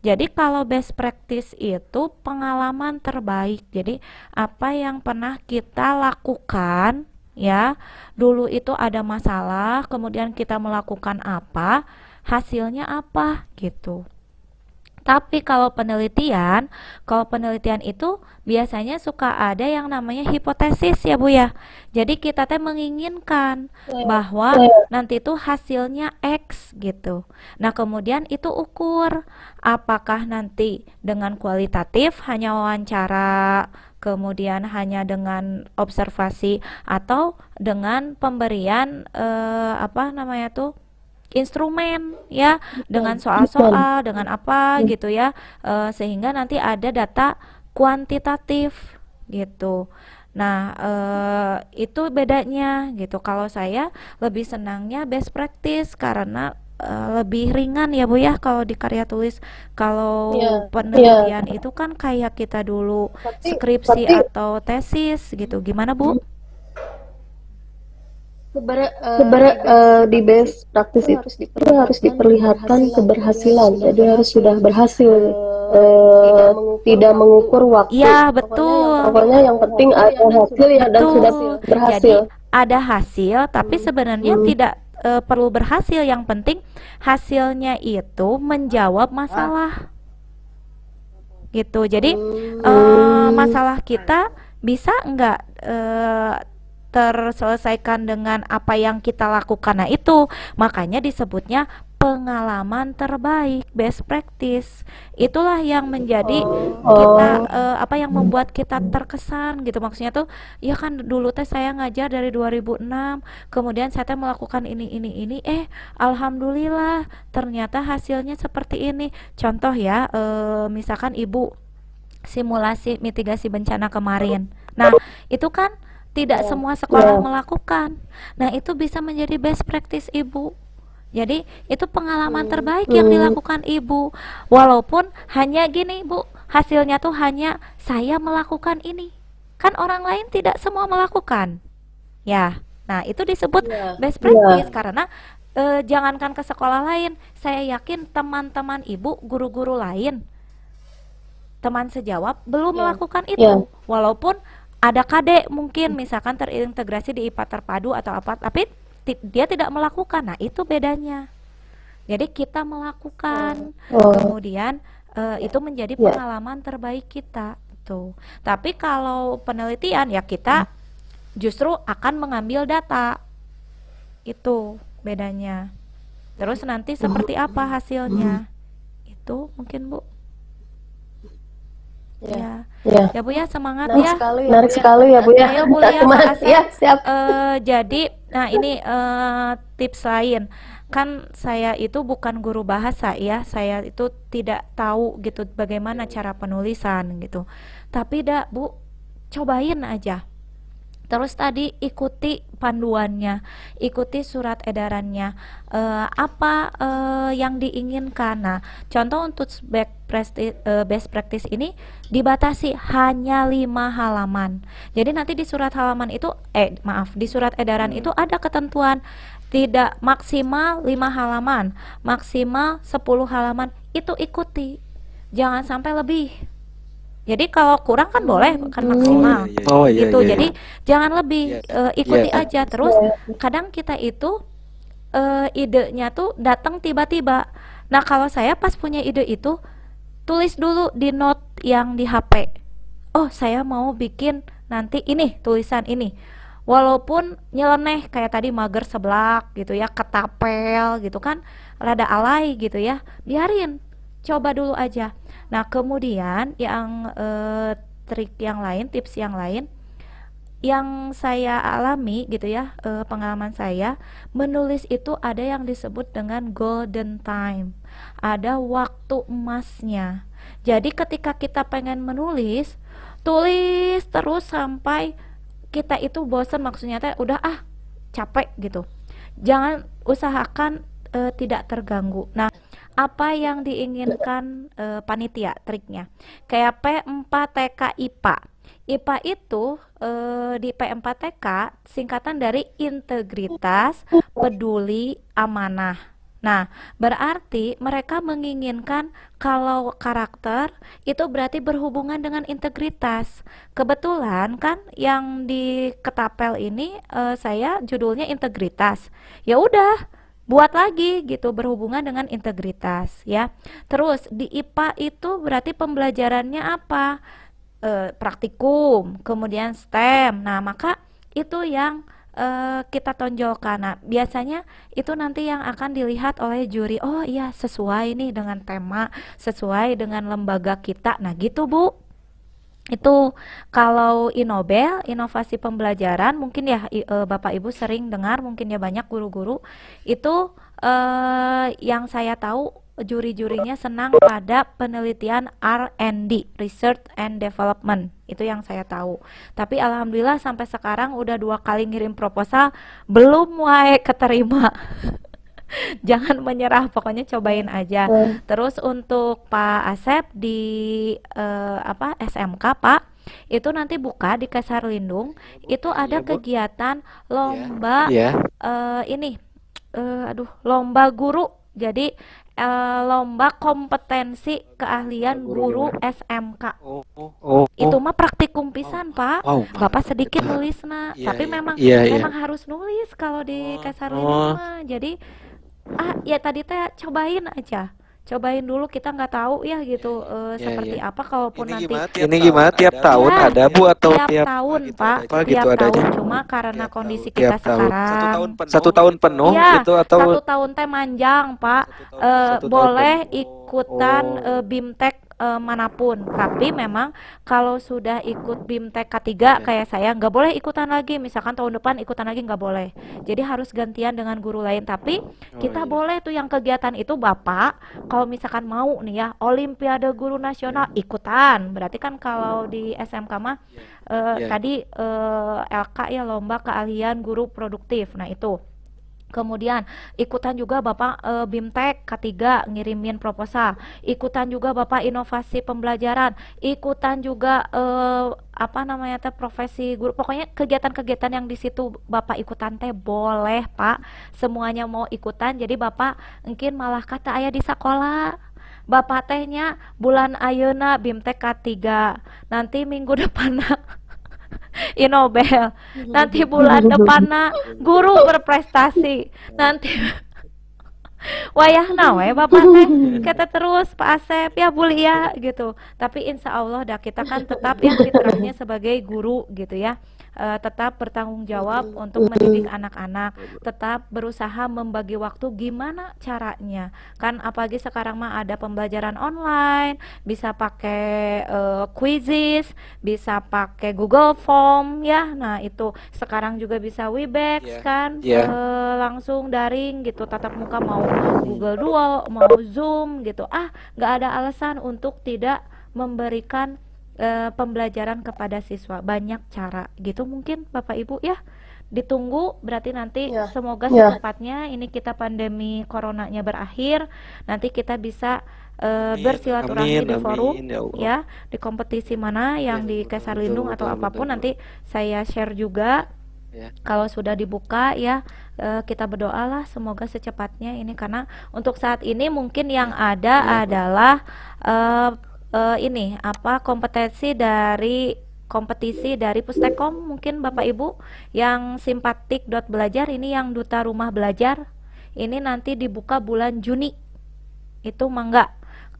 Jadi kalau best practice itu pengalaman terbaik. Jadi apa yang pernah kita lakukan ya. Dulu itu ada masalah, kemudian kita melakukan apa, hasilnya apa gitu. Tapi kalau penelitian, kalau penelitian itu biasanya suka ada yang namanya hipotesis ya Bu ya. Jadi kita teh menginginkan iya. bahwa iya. nanti itu hasilnya X gitu. Nah kemudian itu ukur apakah nanti dengan kualitatif hanya wawancara kemudian hanya dengan observasi atau dengan pemberian eh, apa namanya tuh instrumen ya dengan soal-soal dengan iya. apa gitu ya e, sehingga nanti ada data kuantitatif gitu nah e, itu bedanya gitu kalau saya lebih senangnya best practice karena e, lebih ringan ya Bu ya kalau di karya tulis kalau yeah, iya. penelitian yeah. itu kan kayak kita dulu skripsi berarti, atau tesis gitu gimana Bu? Hmm Kebera, uh, eh, uh, eh, di best praktis itu, harus diperlihatkan, harus diperlihatkan keberhasilan. Iya, Jadi harus sudah berhasil uh, tidak, eh, tidak mengukur waktu. Iya betul. Pokoknya yang, pokoknya yang penting ada hasil ya dan sudah berhasil. Jadi ada hasil tapi hmm. sebenarnya hmm. tidak uh, perlu berhasil. Yang penting hasilnya itu menjawab masalah. Gitu. Jadi hmm. uh, masalah kita bisa enggak. uh, terselesaikan dengan apa yang kita lakukan. Nah, itu makanya disebutnya pengalaman terbaik, best practice. Itulah yang menjadi oh. kita uh, apa yang membuat kita terkesan gitu. Maksudnya tuh ya kan dulu teh saya ngajar dari 2006, kemudian saya teh melakukan ini ini ini eh alhamdulillah ternyata hasilnya seperti ini. Contoh ya uh, misalkan ibu simulasi mitigasi bencana kemarin. Nah, itu kan tidak iya. semua sekolah iya. melakukan. Nah, itu bisa menjadi best practice Ibu. Jadi, itu pengalaman hmm. terbaik yang hmm. dilakukan Ibu. Walaupun hanya gini, Bu, hasilnya tuh hanya saya melakukan ini. Kan orang lain tidak semua melakukan. Ya. Nah, itu disebut yeah. best iya. practice yeah. karena e, jangankan ke sekolah lain, saya yakin teman-teman Ibu, guru-guru lain teman sejawab belum yeah. melakukan itu. Yeah. Walaupun ada KD mungkin misalkan terintegrasi di IPA terpadu atau apa tapi dia tidak melakukan nah itu bedanya jadi kita melakukan oh. kemudian uh, itu menjadi yeah. pengalaman terbaik kita tuh tapi kalau penelitian ya kita hmm. justru akan mengambil data itu bedanya terus nanti seperti apa hasilnya hmm. itu mungkin bu Iya. Ya. Ya, ya Bu ya semangat Narik ya. Sekali, ya. Menarik ya. sekali ya Bu ya. Ayo Bu ya, ya siap. Uh, jadi nah ini uh, tips lain. Kan saya itu bukan guru bahasa ya. Saya itu tidak tahu gitu bagaimana cara penulisan gitu. Tapi dak Bu cobain aja Terus tadi ikuti panduannya, ikuti surat edarannya. Uh, apa uh, yang diinginkan? Nah, contoh untuk eh, best practice ini dibatasi hanya lima halaman. Jadi nanti di surat halaman itu, eh maaf, di surat edaran hmm. itu ada ketentuan tidak maksimal lima halaman, maksimal 10 halaman. Itu ikuti. Jangan sampai lebih. Jadi kalau kurang kan boleh kan oh, maksimal. Oh, iya, iya. iya, gitu. Iya, iya. Jadi iya. jangan lebih iya. uh, ikuti iya, aja terus kadang kita itu uh, idenya tuh datang tiba-tiba. Nah, kalau saya pas punya ide itu tulis dulu di note yang di HP. Oh, saya mau bikin nanti ini tulisan ini. Walaupun nyeleneh kayak tadi mager seblak gitu ya, ketapel gitu kan, rada alay gitu ya. Biarin coba dulu aja nah kemudian yang eh, trik yang lain tips yang lain yang saya alami gitu ya eh, pengalaman saya menulis itu ada yang disebut dengan golden time ada waktu emasnya jadi ketika kita pengen menulis tulis terus sampai kita itu bosen maksudnya teh udah ah capek gitu jangan usahakan uh, tidak terganggu. Nah, apa yang diinginkan uh, panitia triknya? Kayak P4 TK IPA. IPA itu eh, di P4TK singkatan dari integritas, peduli, amanah. Nah, berarti mereka menginginkan kalau karakter itu berarti berhubungan dengan integritas. Kebetulan kan yang di ketapel ini eh, saya judulnya integritas. Ya udah, buat lagi gitu berhubungan dengan integritas ya. Terus di IPA itu berarti pembelajarannya apa? E, praktikum, kemudian STEM. Nah, maka itu yang e, kita tonjolkan. Nah, biasanya itu nanti yang akan dilihat oleh juri. Oh iya, sesuai nih dengan tema, sesuai dengan lembaga kita. Nah, gitu, Bu itu kalau Inobel inovasi pembelajaran mungkin ya eh, Bapak Ibu sering dengar mungkin ya banyak guru-guru itu e, yang saya tahu juri-jurinya senang pada penelitian R&D research and development itu yang saya tahu tapi alhamdulillah sampai sekarang udah dua kali ngirim proposal belum wae keterima jangan menyerah pokoknya cobain iya. aja yeah. terus untuk Pak Asep di uh, apa SMK Pak itu nanti buka di Kasar Lindung itu iya, ada yeah, kegiatan iya. lomba yeah. Yeah. Uh, ini uh, aduh lomba guru jadi eh, lomba kompetensi keahlian guru, guru SMK oh, oh, oh, itu mah praktikum pisan oh. pak oh, bapak sedikit nulis nah tapi memang memang harus nulis kalau di oh. Kasar Lindung oh. jadi ah ya tadi teh cobain aja cobain dulu kita nggak tahu ya gitu uh, ya, seperti ya. apa kalaupun ini nanti gimana, ini gimana tiap tahun ada, ada bu atau tiap, tiap tahun gitu pak tiap gitu tahun adanya. cuma karena tiap kondisi tahun. kita tiap sekarang satu tahun penuh, satu tahun gitu. penuh ya, gitu atau satu tahun teh manjang pak tahun, uh, boleh penuh. ikutan oh. uh, bimtek e, manapun tapi memang kalau sudah ikut BIMTEK K3 iya. kayak saya nggak boleh ikutan lagi misalkan tahun depan ikutan lagi nggak boleh jadi harus gantian dengan guru lain tapi oh, kita iya. boleh tuh yang kegiatan itu Bapak kalau misalkan mau nih ya Olimpiade Guru Nasional ya. ikutan berarti kan kalau di SMK mah ya. E, tadi e, eh, LK ya lomba keahlian guru produktif nah itu Kemudian ikutan juga Bapak e, Bimtek K3 ngirimin proposal, ikutan juga Bapak inovasi pembelajaran, ikutan juga e, apa namanya teh profesi guru. Pokoknya kegiatan-kegiatan yang di situ Bapak ikutan teh boleh, Pak. Semuanya mau ikutan. Jadi Bapak mungkin malah kata ayah di sekolah Bapak tehnya bulan ayeuna Bimtek K3. Nanti minggu depan Inobel. Nanti bulan depan na guru berprestasi. Nanti wayah nawe bapak teh kita terus Pak Asep ya ya gitu tapi insya Allah dah kita kan tetap yang fitrahnya sebagai guru gitu ya uh, tetap bertanggung jawab untuk mendidik anak-anak, tetap berusaha membagi waktu gimana caranya. Kan apalagi sekarang mah ada pembelajaran online, bisa pakai uh, quizzes, bisa pakai Google Form ya. Nah, itu sekarang juga bisa Webex yeah. kan yeah. Ya. Uh, langsung daring gitu tatap muka mau Google Duo, mau Zoom gitu. Ah, nggak ada alasan untuk tidak memberikan Eh, pembelajaran kepada siswa banyak cara gitu mungkin Bapak Ibu ya ditunggu berarti nanti ya. semoga ya. secepatnya ini kita pandemi coronanya berakhir nanti kita bisa e, eh, bersilaturahmi di forum amin, ya, ya di kompetisi mana yang ya, di Kesar Lindung atau betul, apapun betul. nanti saya share juga ya. kalau sudah dibuka ya eh, kita berdoalah semoga secepatnya ini karena untuk saat ini mungkin yang ya, ada ya, adalah uh, uh, ini apa kompetensi dari kompetisi dari Pustekom mungkin Bapak Ibu yang simpatik dot belajar ini yang duta rumah belajar ini nanti dibuka bulan Juni itu mangga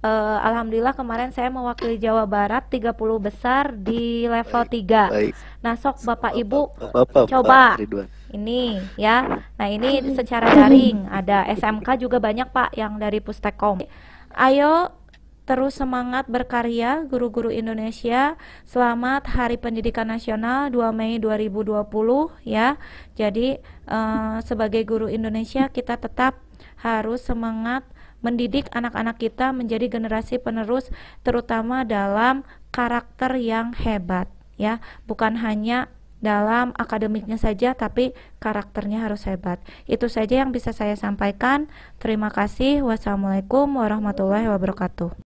uh, alhamdulillah kemarin saya mewakili Jawa Barat 30 besar di level 3. Baik. Nah, sok Bapak Ibu Bapak, Bapak, coba Bapak, ini ya. Nah, ini secara daring ada SMK juga banyak Pak yang dari Pustekom. Ayo Terus semangat berkarya guru-guru Indonesia. Selamat Hari Pendidikan Nasional 2 Mei 2020 ya. Jadi uh, sebagai guru Indonesia kita tetap harus semangat mendidik anak-anak kita menjadi generasi penerus terutama dalam karakter yang hebat ya, bukan hanya dalam akademiknya saja, tapi karakternya harus hebat. Itu saja yang bisa saya sampaikan. Terima kasih. Wassalamualaikum warahmatullahi wabarakatuh.